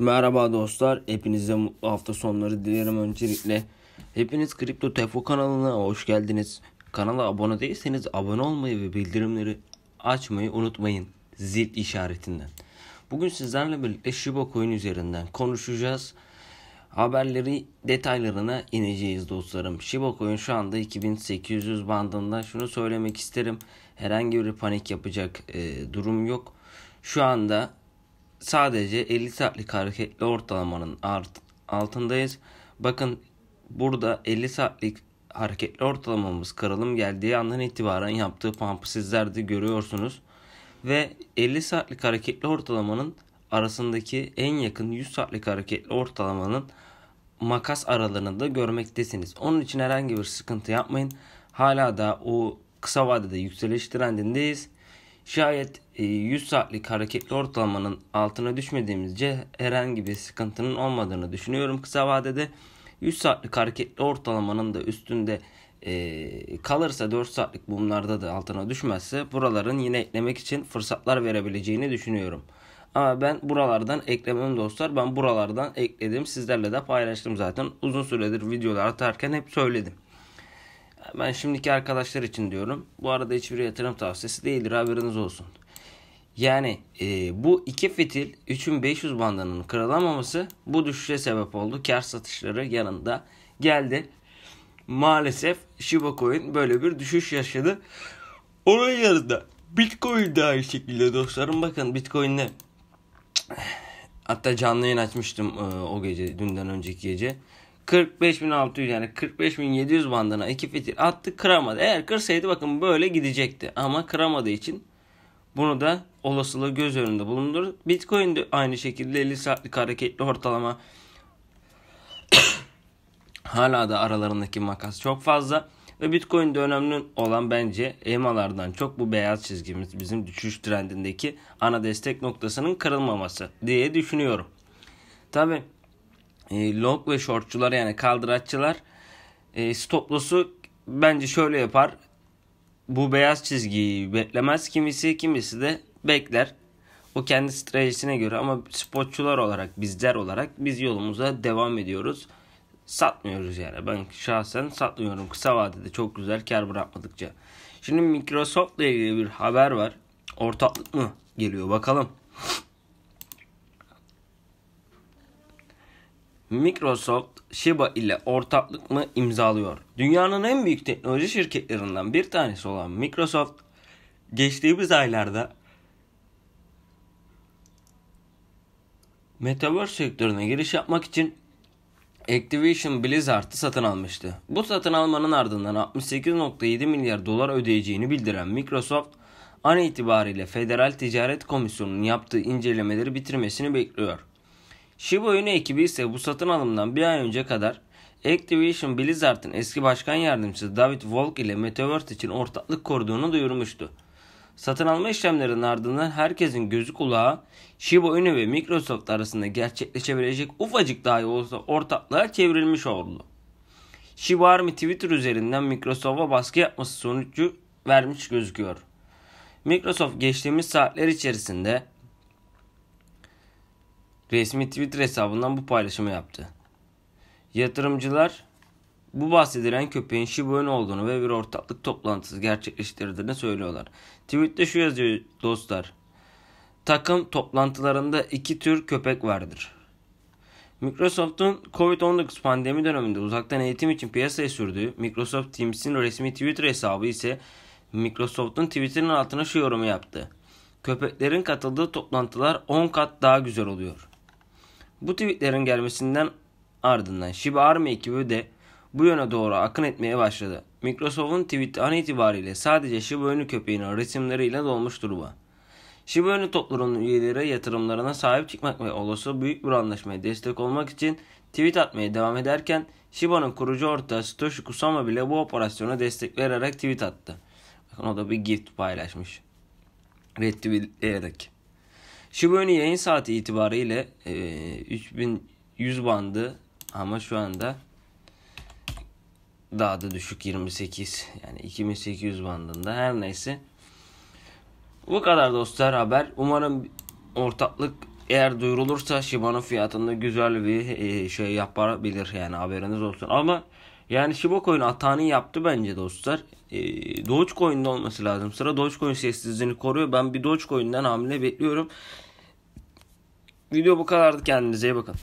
Merhaba dostlar. Hepinize mutlu hafta sonları dilerim öncelikle. Hepiniz Kripto Tefo kanalına hoş geldiniz. Kanala abone değilseniz abone olmayı ve bildirimleri açmayı unutmayın. Zil işaretinden. Bugün sizlerle birlikte Shiba Coin üzerinden konuşacağız. Haberleri detaylarına ineceğiz dostlarım. Shiba Coin şu anda 2800 bandında. Şunu söylemek isterim. Herhangi bir panik yapacak e, durum yok. Şu anda sadece 50 saatlik hareketli ortalamanın altındayız. Bakın burada 50 saatlik hareketli ortalamamız kırılım geldiği andan itibaren yaptığı pump'ı sizler de görüyorsunuz. Ve 50 saatlik hareketli ortalamanın arasındaki en yakın 100 saatlik hareketli ortalamanın makas aralarını da görmektesiniz. Onun için herhangi bir sıkıntı yapmayın. Hala da o kısa vadede yükseliş trendindeyiz. Şayet 100 e, saatlik hareketli ortalamanın altına düşmediğimizce herhangi bir sıkıntının olmadığını düşünüyorum kısa vadede. 100 saatlik hareketli ortalamanın da üstünde e, kalırsa 4 saatlik bunlarda da altına düşmezse buraların yine eklemek için fırsatlar verebileceğini düşünüyorum. Ama ben buralardan eklemem dostlar. Ben buralardan ekledim. Sizlerle de paylaştım zaten. Uzun süredir videolar atarken hep söyledim ben şimdiki arkadaşlar için diyorum. Bu arada hiçbir yatırım tavsiyesi değildir haberiniz olsun. Yani e, bu iki fitil 3500 bandının kırılamaması bu düşüşe sebep oldu. Kar satışları yanında geldi. Maalesef Shiba Coin böyle bir düşüş yaşadı. Onun yanında Bitcoin de aynı şekilde dostlarım. Bakın Bitcoin'de hatta canlı yayın açmıştım e, o gece dünden önceki gece. 45.600 yani 45.700 bandına iki fitil attı kıramadı. Eğer kırsaydı bakın böyle gidecekti ama kıramadığı için bunu da olasılığı göz önünde bulundur. Bitcoin de aynı şekilde 50 saatlik hareketli ortalama hala da aralarındaki makas çok fazla. Ve Bitcoin'de önemli olan bence EMA'lardan çok bu beyaz çizgimiz bizim düşüş trendindeki ana destek noktasının kırılmaması diye düşünüyorum. Tabi e, long ve shortçular yani kaldıraççılar e, stop bence şöyle yapar. Bu beyaz çizgiyi beklemez kimisi kimisi de bekler. O kendi stratejisine göre ama spotçular olarak bizler olarak biz yolumuza devam ediyoruz. Satmıyoruz yani. Ben şahsen satmıyorum. Kısa vadede çok güzel kar bırakmadıkça. Şimdi Microsoft ile ilgili bir haber var. Ortaklık mı geliyor bakalım. Microsoft Shiba ile ortaklık mı imzalıyor? Dünyanın en büyük teknoloji şirketlerinden bir tanesi olan Microsoft geçtiğimiz aylarda Metaverse sektörüne giriş yapmak için Activision Blizzard'ı satın almıştı. Bu satın almanın ardından 68.7 milyar dolar ödeyeceğini bildiren Microsoft an itibariyle Federal Ticaret Komisyonu'nun yaptığı incelemeleri bitirmesini bekliyor. Shiba Inu ekibi ise bu satın alımdan bir ay önce kadar Activision Blizzard'ın eski başkan yardımcısı David Volk ile Metaverse için ortaklık kurduğunu duyurmuştu. Satın alma işlemlerinin ardından herkesin gözü kulağı Shiba Inu ve Microsoft arasında gerçekleşebilecek ufacık dahi olsa ortaklığa çevrilmiş oldu. Shiba Army Twitter üzerinden Microsoft'a baskı yapması sonucu vermiş gözüküyor. Microsoft geçtiğimiz saatler içerisinde resmi Twitter hesabından bu paylaşımı yaptı. Yatırımcılar bu bahsedilen köpeğin Shiba Inu olduğunu ve bir ortaklık toplantısı gerçekleştirdiğini söylüyorlar. Tweette şu yazıyor dostlar. Takım toplantılarında iki tür köpek vardır. Microsoft'un COVID-19 pandemi döneminde uzaktan eğitim için piyasaya sürdüğü Microsoft Teams'in resmi Twitter hesabı ise Microsoft'un Twitter'ın altına şu yorumu yaptı. Köpeklerin katıldığı toplantılar 10 kat daha güzel oluyor. Bu tweetlerin gelmesinden ardından Shiba Army ekibi de bu yöne doğru akın etmeye başladı. Microsoft'un tweeti an itibariyle sadece Shiba önü köpeğinin resimleriyle dolmuş duruma. Shiba önü topluluğunun üyeleri yatırımlarına sahip çıkmak ve olası büyük bir anlaşmaya destek olmak için tweet atmaya devam ederken Shiba'nın kurucu ortağı Satoshi Kusama bile bu operasyona destek vererek tweet attı. Bakın o da bir gift paylaşmış. Retweet Retweetleyerek. Shibone yayın saati itibariyle e, 3100 bandı ama şu anda daha da düşük 28 yani 2800 bandında her neyse. Bu kadar dostlar haber. Umarım ortaklık eğer duyurulursa Shibano fiyatında güzel bir e, şey yapabilir yani haberiniz olsun. Ama yani Shibokoin atağını yaptı bence dostlar. E, Dogecoin'de olması lazım. Sıra Dogecoin sessizliğini koruyor. Ben bir Dogecoin'den hamle bekliyorum. Video bu kadardı. Kendinize iyi bakın.